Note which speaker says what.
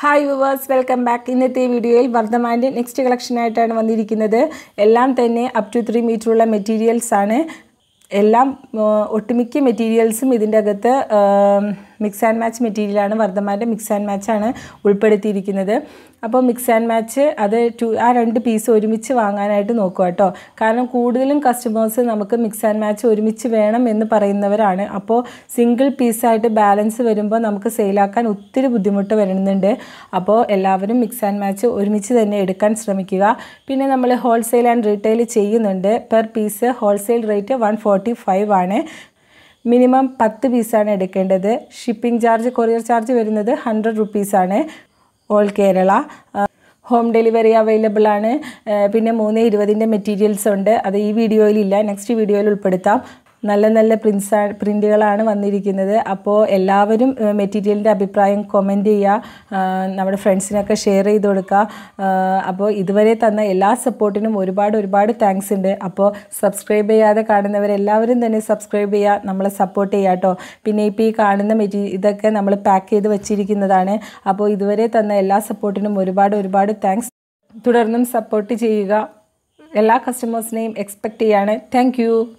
Speaker 1: hi viewers welcome back ഇന്നത്തെ വീഡിയോയിൽ വർദ്ധമാൻ്റെ next കളക്ഷനായിട്ടാണ് വന്നിരിക്കുന്നത് എല്ലാം തന്നെ അപ് ടു ത്രീ മീറ്ററുള്ള മെറ്റീരിയൽസാണ് എല്ലാം ഒട്ടുമിക്ക മെറ്റീരിയൽസും ഇതിൻ്റെ അകത്ത് മിക്സ് ആൻഡ് മാച്ച് മെറ്റീരിയലാണ് വർദ്ധമാൻ്റെ മിക്സ് ആൻഡ് മാച്ചാണ് ഉൾപ്പെടുത്തിയിരിക്കുന്നത് അപ്പോൾ മിക്സ് ആൻഡ് മാച്ച് അത് ടു ആ രണ്ട് പീസ് ഒരുമിച്ച് വാങ്ങാനായിട്ട് നോക്കുക കേട്ടോ കാരണം കൂടുതലും കസ്റ്റമേഴ്സ് നമുക്ക് മിക്സ് ആൻഡ് മാച്ച് ഒരുമിച്ച് വേണം എന്ന് പറയുന്നവരാണ് അപ്പോൾ സിംഗിൾ പീസായിട്ട് ബാലൻസ് വരുമ്പോൾ നമുക്ക് സെയിലാക്കാൻ ഒത്തിരി ബുദ്ധിമുട്ട് വരുന്നുണ്ട് അപ്പോൾ എല്ലാവരും മിക്സ് ആൻഡ് മാച്ച് ഒരുമിച്ച് തന്നെ എടുക്കാൻ ശ്രമിക്കുക പിന്നെ നമ്മൾ ഹോൾസെയിൽ ആൻഡ് റീറ്റെയിൽ ചെയ്യുന്നുണ്ട് per piece wholesale rate one forty five ആണ് മിനിമം പത്ത് പീസാണ് എടുക്കേണ്ടത് ഷിപ്പിംഗ് ചാർജ് കൊറിയർ ചാർജ് വരുന്നത് ഹൺഡ്രഡ് റുപ്പീസാണ് all Kerala home delivery available ആണ് പിന്നെ മൂന്ന് ഇരുപതിൻ്റെ മെറ്റീരിയൽസ് ഉണ്ട് അത് ഈ വീഡിയോയിലില്ല നെക്സ്റ്റ് വീഡിയോയിൽ ഉൾപ്പെടുത്താം നല്ല നല്ല പ്രിൻസ് പ്രിൻറ്റുകളാണ് വന്നിരിക്കുന്നത് അപ്പോൾ എല്ലാവരും മെറ്റീരിയലിൻ്റെ അഭിപ്രായം കൊമൻറ്റ് ചെയ്യുക നമ്മുടെ ഫ്രണ്ട്സിനൊക്കെ ഷെയർ ചെയ്ത് കൊടുക്കുക അപ്പോൾ ഇതുവരെ തന്ന എല്ലാ സപ്പോർട്ടിനും ഒരുപാട് ഒരുപാട് താങ്ക്സ് ഉണ്ട് അപ്പോൾ സബ്സ്ക്രൈബ് ചെയ്യാതെ കാണുന്നവരെല്ലാവരും തന്നെ സബ്സ്ക്രൈബ് ചെയ്യുക നമ്മളെ സപ്പോർട്ട് ചെയ്യുക കേട്ടോ പിന്നെ ഇപ്പോൾ ഈ കാണുന്ന മെറ്റീരിയൽ ഇതൊക്കെ നമ്മൾ പാക്ക് ചെയ്ത് വെച്ചിരിക്കുന്നതാണ് അപ്പോൾ ഇതുവരെ തന്ന എല്ലാ സപ്പോർട്ടിനും ഒരുപാട് ഒരുപാട് താങ്ക്സ് തുടർന്നും സപ്പോർട്ട് ചെയ്യുക എല്ലാ കസ്റ്റമേഴ്സിനെയും എക്സ്പെക്റ്റ് ചെയ്യാണ് താങ്ക്